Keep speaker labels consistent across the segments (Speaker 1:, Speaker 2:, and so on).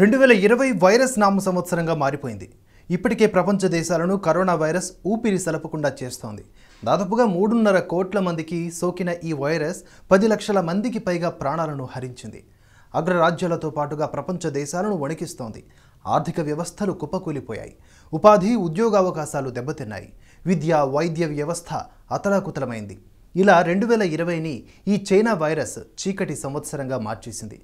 Speaker 1: రెండు వేల ఇరవై వైరస్ నామ సంవత్సరంగా మారిపోయింది ఇప్పటికే ప్రపంచ దేశాలను కరోనా వైరస్ ఊపిరి సలపకుండా చేస్తోంది దాదాపుగా మూడున్నర కోట్ల మందికి సోకిన ఈ వైరస్ పది లక్షల మందికి పైగా ప్రాణాలను హరించింది అగ్రరాజ్యాలతో పాటుగా ప్రపంచ దేశాలను వణికిస్తోంది ఆర్థిక వ్యవస్థలు కుప్పకూలిపోయాయి ఉపాధి ఉద్యోగావకాశాలు దెబ్బతిన్నాయి విద్య వైద్య వ్యవస్థ అతలాకుతలమైంది ఇలా రెండు వేల ఇరవైని ఈ చైనా వైరస్ చీకటి సంవత్సరంగా మార్చేసింది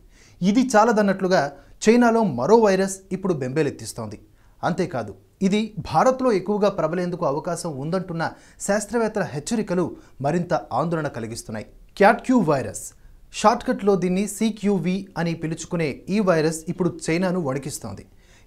Speaker 1: ఇది చాలదన్నట్లుగా చైనాలో మరో వైరస్ ఇప్పుడు బెంబేలెత్తిస్తోంది అంతేకాదు ఇది భారత్లో ఎక్కువగా ప్రబలేందుకు అవకాశం ఉందంటున్న శాస్త్రవేత్తల హెచ్చరికలు మరింత ఆందోళన కలిగిస్తున్నాయి క్యాట్క్యూ వైరస్ షార్ట్కట్లో దీన్ని సిక్యూవి అని పిలుచుకునే ఈ వైరస్ ఇప్పుడు చైనాను వణికిస్తోంది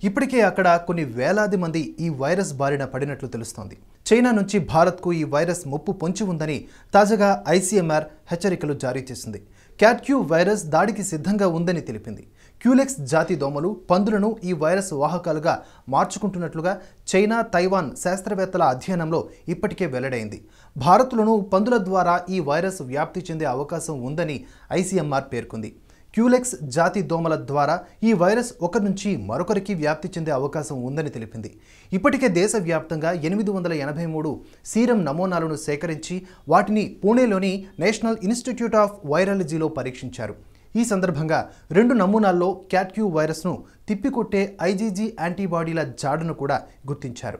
Speaker 1: ఇప్పటికే అక్కడ కొన్ని వేలాది మంది ఈ వైరస్ బారిన పడినట్లు తెలుస్తోంది చైనా నుంచి భారత్కు ఈ వైరస్ ముప్పు పొంచి ఉందని తాజాగా ఐసీఎంఆర్ హెచ్చరికలు జారీ చేసింది క్యాట్క్యూ వైరస్ దాడికి సిద్ధంగా ఉందని తెలిపింది క్యూలెక్స్ జాతి దోమలు పందులను ఈ వైరస్ వాహకాలుగా మార్చుకుంటున్నట్లుగా చైనా తైవాన్ శాస్త్రవేత్తల అధ్యయనంలో ఇప్పటికే వెల్లడైంది భారత్లోనూ పందుల ద్వారా ఈ వైరస్ వ్యాప్తి చెందే అవకాశం ఉందని ఐసీఎంఆర్ పేర్కొంది క్యూలెక్స్ జాతి దోమల ద్వారా ఈ వైరస్ ఒకరి నుంచి మరొకరికి వ్యాప్తి చెందే అవకాశం ఉందని తెలిపింది ఇప్పటికే దేశవ్యాప్తంగా ఎనిమిది వందల ఎనభై మూడు సీరం నమూనాలను సేకరించి వాటిని పూణేలోని నేషనల్ ఇన్స్టిట్యూట్ ఆఫ్ వైరాలజీలో పరీక్షించారు ఈ సందర్భంగా రెండు నమూనాల్లో క్యాట్క్యూ వైరస్ను తిప్పికొట్టే ఐజీజీ యాంటీబాడీల జాడును కూడా గుర్తించారు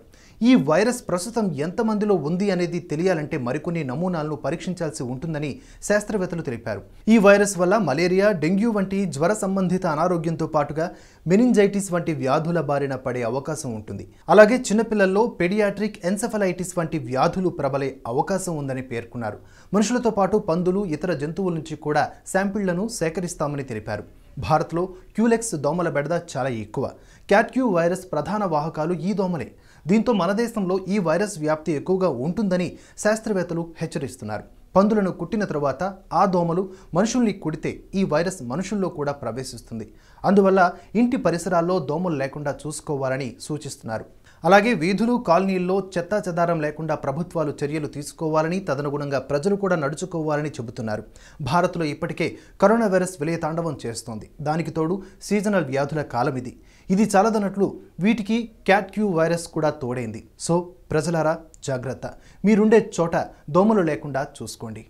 Speaker 1: ఈ వైరస్ ప్రస్తుతం ఎంతమందిలో ఉంది అనేది తెలియాలంటే మరికొన్ని నమూనాలను పరీక్షించాల్సి ఉంటుందని శాస్త్రవేత్తలు తెలిపారు ఈ వైరస్ వల్ల మలేరియా డెంగ్యూ వంటి జ్వర సంబంధిత అనారోగ్యంతో పాటుగా మెనింజైటిస్ వంటి వ్యాధుల బారిన పడే అవకాశం ఉంటుంది అలాగే చిన్నపిల్లల్లో పెడియాట్రిక్ ఎన్సెఫలైటిస్ వంటి వ్యాధులు ప్రబలే అవకాశం ఉందని పేర్కొన్నారు మనుషులతో పాటు పందులు ఇతర జంతువుల నుంచి కూడా శాంపిళ్లను సేకరి సేకరిస్తామని తెలిపారు భారత్లో క్యూలెక్స్ దోమల బెడద చాలా ఎక్కువ క్యాట్క్యూ వైరస్ ప్రధాన వాహకాలు ఈ దోమలే దీంతో మన దేశంలో ఈ వైరస్ వ్యాప్తి ఎక్కువగా ఉంటుందని శాస్త్రవేత్తలు హెచ్చరిస్తున్నారు పందులను కుట్టిన తరువాత ఆ దోమలు మనుషుల్ని కుడితే ఈ వైరస్ మనుషుల్లో కూడా ప్రవేశిస్తుంది అందువల్ల ఇంటి పరిసరాల్లో దోమలు లేకుండా చూసుకోవాలని సూచిస్తున్నారు అలాగే వీధులు కాలనీల్లో చెత్తా చెదారం లేకుండా ప్రభుత్వాలు చర్యలు తీసుకోవాలని తదనుగుణంగా ప్రజలు కూడా నడుచుకోవాలని చెబుతున్నారు భారత్లో ఇప్పటికే కరోనా వైరస్ విలయతాండవం చేస్తోంది దానికి తోడు సీజనల్ వ్యాధుల కాలం ఇది ఇది చాలదన్నట్లు వీటికి క్యాట్ క్యూ వైరస్ కూడా తోడైంది సో ప్రజలారా జాగ్రత్త మీరుండే చోట దోమలు లేకుండా చూసుకోండి